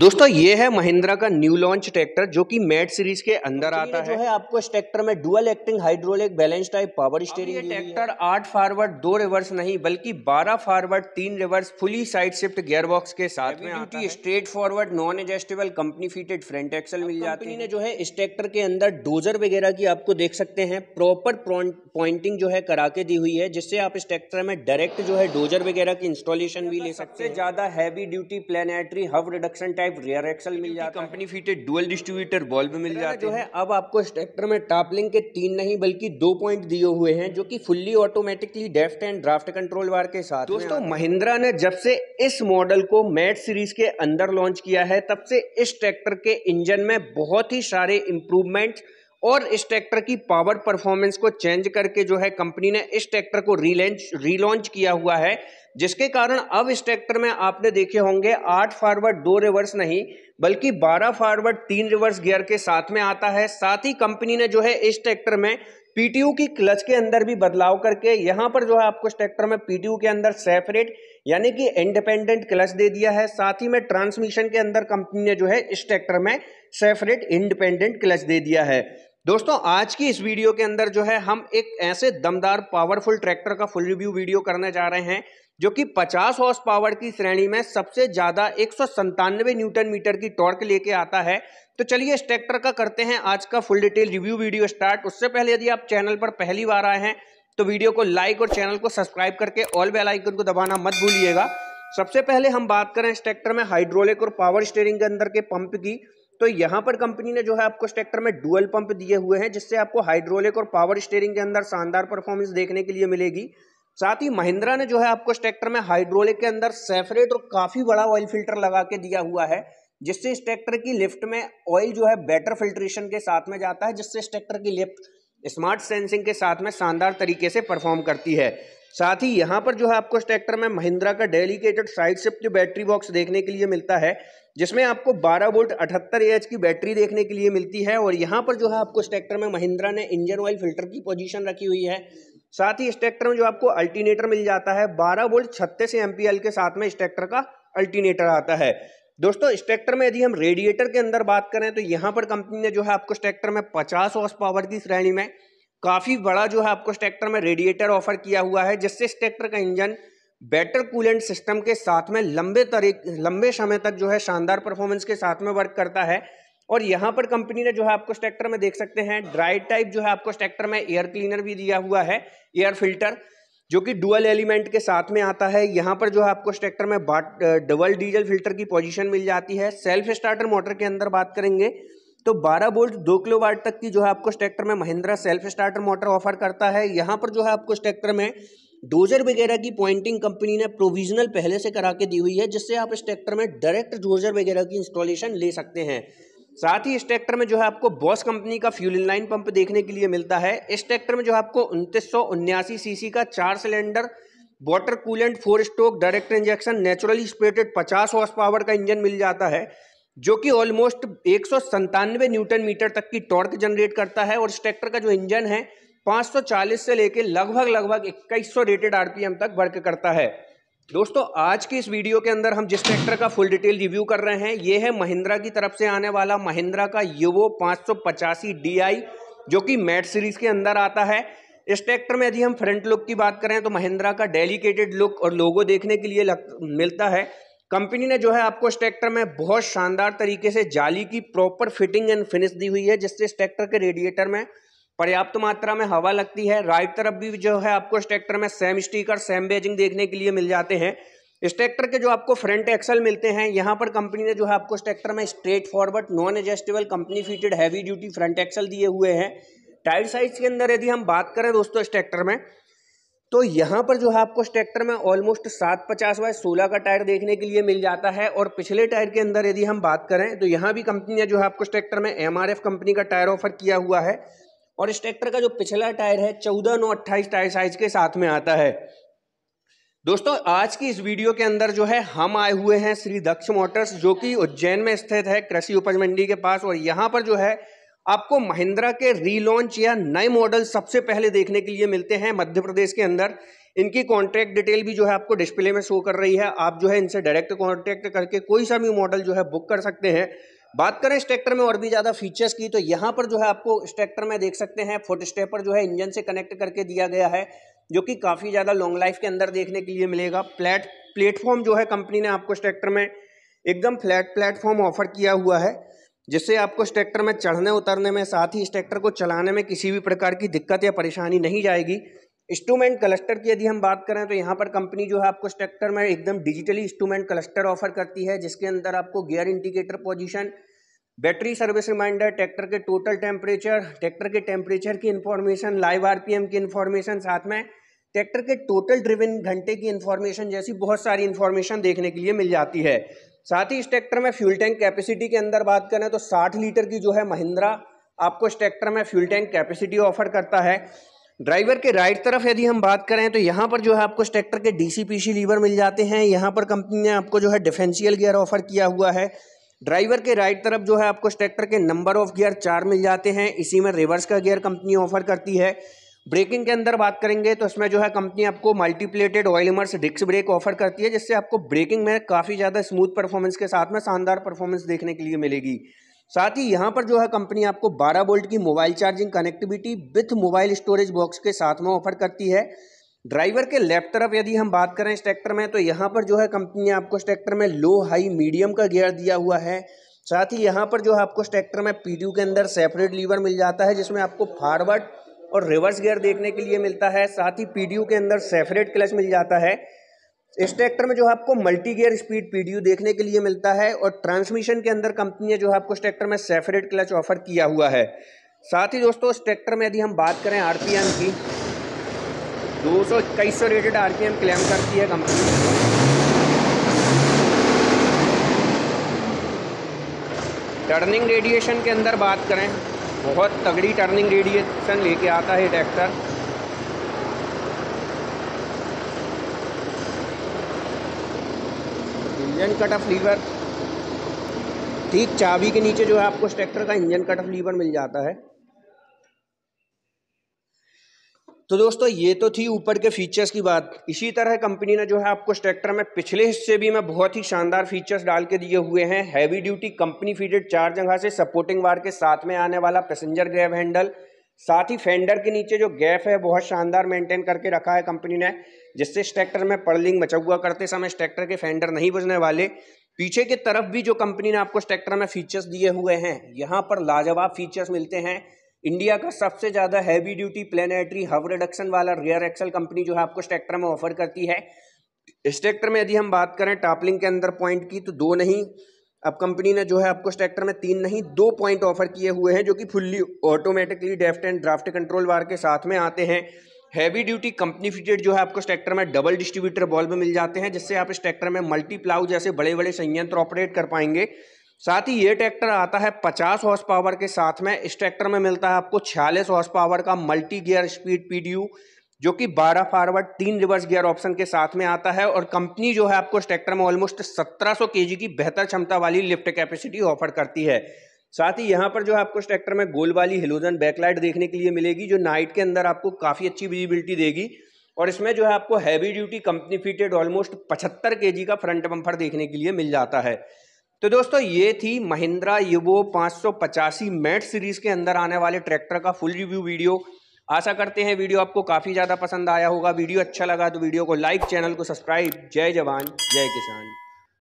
दोस्तों ये है महिंद्रा का न्यू लॉन्च ट्रैक्टर जो कि मैट सीरीज के अंदर आता है जो है आपको इस ट्रैक्टर में dual acting hydraulic balance type power steering tractor आठ फॉरवर्ड दो रिवर्स नहीं बल्कि बारह फॉरवर्ड तीन reverse fully side shift gear box के साथ में आता है straight forward non adjustable company fitted front axle मिल जाती है जो है इस ट्रैक्टर के अंदर डोजर वगैरह की आपको देख सकते हैं प्रॉपर पॉइंटिंग जो है करा के दी हुई है जिससे आप इस ट्रैक्टर में डायरेक्ट जो है डोजर वगैरह की इंस्टॉलेशन भी तो ले सकते हैं ज्यादा heavy duty planetary hub reduction type type rear axle मिल जाता है कंपनी फिटेड डुअल डिस्ट्रीब्यूटर बॉल्ब मिल जाता है जो है अब आपको इस ट्रैक्टर में टापलिंग के तीन नहीं बल्कि दो पॉइंट दिए हुए हैं जो कि fully automatically depth and draft control valve के साथ दोस्तों महिंद्रा ने जब से इस मॉडल को मैट सीरीज के अंदर लॉन्च किया है तब से इस ट्रैक्टर के इंजन में बहुत ही सारे इंप्रूवमेंट और इस ट्रैक्टर की पावर परफॉर्मेंस को चेंज करके जो है कंपनी ने इस ट्रैक्टर को रीलॉन्च रीलॉन्च किया हुआ है जिसके कारण अब इस ट्रैक्टर में आपने देखे होंगे आठ फॉरवर्ड दो रिवर्स नहीं बल्कि बारह फॉरवर्ड तीन रिवर्स गियर के साथ में आता है साथ ही कंपनी ने जो है इस ट्रैक्टर में पीटीयू की क्लच के अंदर भी बदलाव करके यहाँ पर जो है आपको इस ट्रैक्टर में पीटीयू के अंदर सेपरेट यानी कि इंडिपेंडेंट क्लच दे दिया है साथ ही में ट्रांसमिशन के अंदर कंपनी ने जो है इस ट्रैक्टर में सेपरेट इंडिपेंडेंट क्लच दे दिया है दोस्तों आज की इस वीडियो के अंदर जो है हम एक ऐसे दमदार पावरफुल ट्रैक्टर का फुल रिव्यू वीडियो करने जा रहे हैं जो कि 50 हॉर्स पावर की श्रेणी में सबसे ज़्यादा एक न्यूटन मीटर की टॉर्क लेके आता है तो चलिए इस ट्रैक्टर का करते हैं आज का full detail review video start उससे पहले यदि आप चैनल पर पहली बार आए हैं तो वीडियो को लाइक और चैनल को सब्सक्राइब करके ऑल बेल आइकन को दबाना मत भूलिएगा सबसे पहले हम बात करें इस ट्रैक्टर में हाइड्रोलिक और पावर स्टेयरिंग के अंदर के पंप की तो यहाँ पर कंपनी ने जो है आपको इस ट्रैक्टर में डुअल पंप दिए हुए हैं जिससे आपको हाइड्रोलिक और पावर स्टेयरिंग के अंदर शानदार परफॉर्मेंस देखने के लिए मिलेगी साथ ही महिंद्रा ने जो है आपको इस ट्रैक्टर में हाइड्रोलिक के अंदर सेफरेट और काफ़ी बड़ा ऑयल फिल्टर लगा के दिया हुआ है जिससे इस ट्रैक्टर की लिफ्ट में ऑयल जो है बेटर फिल्ट्रेशन के साथ में जाता है जिससे इस ट्रैक्टर की लिफ्ट स्मार्ट सेंसिंग के साथ में शानदार तरीके से परफॉर्म करती है साथ ही यहाँ पर जो है आपको इस ट्रैक्टर में महिंद्रा का dedicated side shift battery box देखने के लिए मिलता है जिसमें आपको 12 वोल्ट अठहत्तर एच की बैटरी देखने के लिए मिलती है और यहाँ पर जो है आपको इस ट्रैक्टर में महिंद्रा ने इंजन ऑयल फिल्टर की पोजीशन रखी हुई है साथ ही इस ट्रैक्टर में जो आपको अल्टीनेटर मिल जाता है 12 वोल्ट 36 एमपीएल के साथ में इस ट्रैक्टर का अल्टीनेटर आता है दोस्तों इस ट्रैक्टर में यदि हम रेडिएटर के अंदर बात करें तो यहाँ पर कंपनी ने जो है आपको इस ट्रैक्टर में पचास हॉर्स पावर की श्रेणी में काफ़ी बड़ा जो है आपको इस ट्रैक्टर में रेडिएटर ऑफर किया हुआ है जिससे इस ट्रैक्टर का इंजन बेटर कूलेंट सिस्टम के साथ में लंबे तरीक लंबे समय तक जो है शानदार परफॉर्मेंस के साथ में वर्क करता है और यहाँ पर कंपनी ने जो है आपको स्ट्रैक्टर में देख सकते हैं ड्राई टाइप जो है आपको स्ट्रैक्टर में एयर क्लीनर भी दिया हुआ है एयर फिल्टर जो कि डुअल एलिमेंट के साथ में आता है यहाँ पर जो है आपको स्ट्रैक्टर में बाट डबल डीजल फिल्टर की पोजीशन मिल जाती है सेल्फ स्टार्टर मोटर के अंदर बात करेंगे तो 12 बोल्ट दो किलो वाट तक की जो है आपको स्ट्रैक्टर में Mahindra self starter motor offer करता है यहाँ पर जो है आपको स्ट्रैक्टर में डोजर वगैरह की पॉइंटिंग कंपनी ने प्रोविजनल पहले से करा के दी हुई है जिससे आप इस ट्रैक्टर में डायरेक्ट डोजर वगैरह की इंस्टॉलेशन ले सकते हैं साथ ही इस ट्रैक्टर में जो है आपको बॉस कंपनी का फ्यूल लाइन पंप देखने के लिए मिलता है इस ट्रैक्टर में जो है आपको उनतीस सीसी का चार cylinder water coolant four stroke direct injection naturally aspirated पचास हॉर्स पावर का इंजन मिल जाता है जो कि ऑलमोस्ट एक न्यूटन मीटर तक की टॉर्क जनरेट करता है और इस ट्रैक्टर का जो इंजन है 540 से लेकर लगभग लगभग 2100 रेटेड आरपीएम तक वर्क करता है दोस्तों आज की इस वीडियो के अंदर हम जिस ट्रैक्टर का फुल डिटेल रिव्यू कर रहे हैं ये है महिंद्रा की तरफ से आने वाला महिंद्रा का युवो पाँच डीआई जो कि मैट सीरीज के अंदर आता है इस ट्रैक्टर में यदि हम फ्रंट लुक की बात करें तो महिंद्रा का डेलीकेटेड लुक और लोगो देखने के लिए लग, मिलता है कंपनी ने जो है आपको इस ट्रैक्टर में बहुत शानदार तरीके से जाली की प्रॉपर फिटिंग एंड फिनिश दी हुई है जिससे इस ट्रैक्टर के रेडिएटर में पर्याप्त मात्रा में हवा लगती है राइट तरफ भी जो है आपको इस ट्रैक्टर में सेम स्टीकर सेम बेजिंग देखने के लिए मिल जाते हैं इस ट्रैक्टर के जो आपको फ्रंट एक्सल मिलते हैं यहाँ पर कंपनी ने जो है आपको इस ट्रैक्टर में straight forward non adjustable company fitted heavy duty front axle दिए हुए हैं टायर साइज के अंदर यदि हम बात करें दोस्तों इस में तो यहाँ पर जो है आपको इस ट्रैक्टर में ऑलमोस्ट सात पचास बाय सोलह का टायर देखने के लिए मिल जाता है और पिछले टायर के अंदर यदि हम बात करें तो यहाँ भी कंपनी ने जो है आपको इस ट्रैक्टर में एम कंपनी का टायर ऑफर किया हुआ है और इस ट्रैक्टर का जो पिछला टायर है चौदह नौ अट्ठाईस टायर साइज के साथ में आता है दोस्तों आज की इस वीडियो के अंदर जो है हम आए हुए हैं श्री दक्ष मोटर्स जो कि उज्जैन में स्थित है कृषि उपज मंडी के पास और यहाँ पर जो है आपको महिंद्रा के रीलॉन्च या नए मॉडल सबसे पहले देखने के लिए मिलते हैं मध्य प्रदेश के अंदर इनकी कॉन्ट्रैक्ट डिटेल भी जो है आपको डिस्प्ले में शो कर रही है आप जो है इनसे डायरेक्ट कॉन्ट्रैक्ट करके कोई सा भी मॉडल जो है बुक कर सकते हैं बात करें इस ट्रैक्टर में और भी ज़्यादा फीचर्स की तो यहाँ पर जो है आपको इस ट्रैक्टर में देख सकते हैं फुट स्टेपर जो है इंजन से कनेक्ट करके दिया गया है जो कि काफ़ी ज़्यादा लॉन्ग लाइफ के अंदर देखने के लिए मिलेगा प्लेट प्लेटफॉर्म जो है कंपनी ने आपको इस ट्रैक्टर में एकदम फ्लैट प्लेटफॉर्म ऑफर किया हुआ है जिससे आपको इस ट्रैक्टर में चढ़ने उतरने में साथ ही इस ट्रैक्टर को चलाने में किसी भी प्रकार की दिक्कत या परेशानी नहीं जाएगी इंस्ट्रूमेंट क्लस्टर की यदि हम बात करें तो यहाँ पर कंपनी जो है आपको स्ट्रक्चर में एकदम डिजिटली इंस्ट्रूमेंट क्लस्टर ऑफर करती है जिसके अंदर आपको gear indicator position battery service reminder tractor के टोटल टेम्परेचर ट्रैक्टर के टेम्परेचर की इन्फॉर्मेशन लाइव आरपीएम की इन्फॉर्मेशन साथ में ट्रैक्टर के टोटल ड्रिविन घंटे की इन्फॉर्मेशन जैसी बहुत सारी इन्फॉर्मेशन देखने के लिए मिल जाती है साथ ही इस ट्रैक्टर में फ्यूल टैंक कैपेसिटी के अंदर बात करें तो 60 लीटर की जो है महिंद्रा आपको इस ट्रैक्टर में फ्यूल टैंक कैपेसिटी ऑफर करता है ड्राइवर के राइट तरफ यदि हम बात करें तो यहाँ पर जो है आपको ट्रैक्टर के डी सी लीवर मिल जाते हैं यहाँ पर कंपनी ने आपको जो है डिफेंशियल गियर ऑफर किया हुआ है ड्राइवर के राइट तरफ जो है आपको ट्रैक्टर के नंबर ऑफ गियर चार मिल जाते हैं इसी में रिवर्स का गियर कंपनी ऑफर करती है ब्रेकिंग के अंदर बात करेंगे तो इसमें जो है कंपनी आपको मल्टीप्लेटेड ऑयलमर्स डिक्स ब्रेक ऑफर करती है जिससे आपको ब्रेकिंग में काफ़ी ज़्यादा स्मूथ परफॉर्मेंस के साथ में शानदार परफॉर्मेंस देखने के लिए मिलेगी साथ ही यहाँ पर जो है कंपनी आपको 12 वोल्ट की mobile charging connectivity with mobile storage box के साथ में ऑफर करती है ड्राइवर के लेफ्ट तरफ यदि हम बात करें इस ट्रैक्टर में तो यहाँ पर जो है कंपनी ने आपको इस ट्रैक्टर में लो हाई मीडियम का गियर दिया हुआ है साथ ही यहाँ पर जो है आपको इस ट्रैक्टर में पीडीयू के अंदर सेपरेट लीवर मिल जाता है जिसमें आपको फारवर्ड और रिवर्स गियर देखने के लिए मिलता है साथ ही पी के अंदर सेपरेट क्लच मिल जाता है इस ट्रैक्टर में जो है आपको मल्टी गियर स्पीड पीडीयू देखने के लिए मिलता है और ट्रांसमिशन के अंदर कंपनी ने जो है आपको इस ट्रैक्टर में सेफरेट क्लच ऑफर किया हुआ है साथ ही दोस्तों इस ट्रैक्टर में यदि हम बात करें आरपीएम की दो सौ इक्कीस सौ रेटेड आरपीएम क्लेम करती है कंपनी टर्निंग रेडिएशन के अंदर बात करें बहुत तगड़ी टर्निंग रेडिएशन लेके आता है tractor engine cut off lever ठीक चाबी के नीचे जो है आपको ट्रैक्टर का इंजन कट ऑफ लीवर मिल जाता है तो दोस्तों ये तो थी ऊपर के फीचर्स की बात इसी तरह कंपनी ने जो है आपको ट्रैक्टर में पिछले हिस्से भी में बहुत ही शानदार फीचर्स डाल के दिए हुए हैं हैवी ड्यूटी कंपनी फीडेड चार जगह से सपोर्टिंग वार के साथ में आने वाला पैसेंजर ग्रैब हैंडल साथ ही फेंडर के नीचे जो गैप है बहुत शानदार मेंटेन करके रखा है कंपनी ने जिससे इस ट्रैक्टर में पर्लिंग मचा हुआ करते समय इस ट्रैक्टर के फेंडर नहीं बजने वाले पीछे की तरफ भी जो कंपनी ने आपको ट्रैक्टर में फीचर्स दिए हुए हैं यहाँ पर लाजवाब फीचर्स मिलते हैं इंडिया का सबसे ज़्यादा heavy duty planetary hub reduction वाला रियर एक्सल कंपनी जो है आपको ट्रैक्टर में ऑफर करती है इस ट्रैक्टर में यदि हम बात करें टापलिंग के अंदर पॉइंट की तो दो नहीं अब कंपनी ने जो है आपको ट्रैक्टर में तीन नहीं दो पॉइंट ऑफर किए हुए हैं जो कि fully automatically depth and draft control valve के साथ में आते हैं हैवी ड्यूटी कंपनी फिटेड जो है आपको ट्रैक्टर में डबल डिस्ट्रीब्यूटर बल्ब मिल जाते हैं जिससे आप इस ट्रैक्टर में मल्टी प्लाउ जैसे बड़े बड़े संयंत्र ऑपरेट कर पाएंगे साथ ही ये ट्रैक्टर आता है 50 हॉर्स पावर के साथ में इस ट्रैक्टर में मिलता है आपको 46 हॉर्स पावर का मल्टी गियर स्पीड पीडीयू जो कि 12 फॉरवर्ड तीन रिवर्स गियर ऑप्शन के साथ में आता है और कंपनी जो है आपको स्टेक्टर में ऑलमोस्ट 1700 केजी की बेहतर क्षमता वाली लिफ्ट कैपेसिटी ऑफर करती है साथ ही यहां पर जो है आपको स्टेक्टर में गोल वाली हिलोजन बैकलाइट देखने के लिए मिलेगी जो नाइट के अंदर आपको काफ़ी अच्छी विजिबिलिटी देगी और इसमें जो है आपको heavy duty company fitted almost पचहत्तर के का फ्रंट बम्फर देखने के लिए मिल जाता है तो दोस्तों ये थी महिंद्रा युवो पाँच सौ मैट सीरीज़ के अंदर आने वाले ट्रैक्टर का फुल रिव्यू वीडियो आशा करते हैं वीडियो आपको काफ़ी ज़्यादा पसंद आया होगा वीडियो अच्छा लगा तो वीडियो को लाइक चैनल को सब्सक्राइब जय जवान जय किसान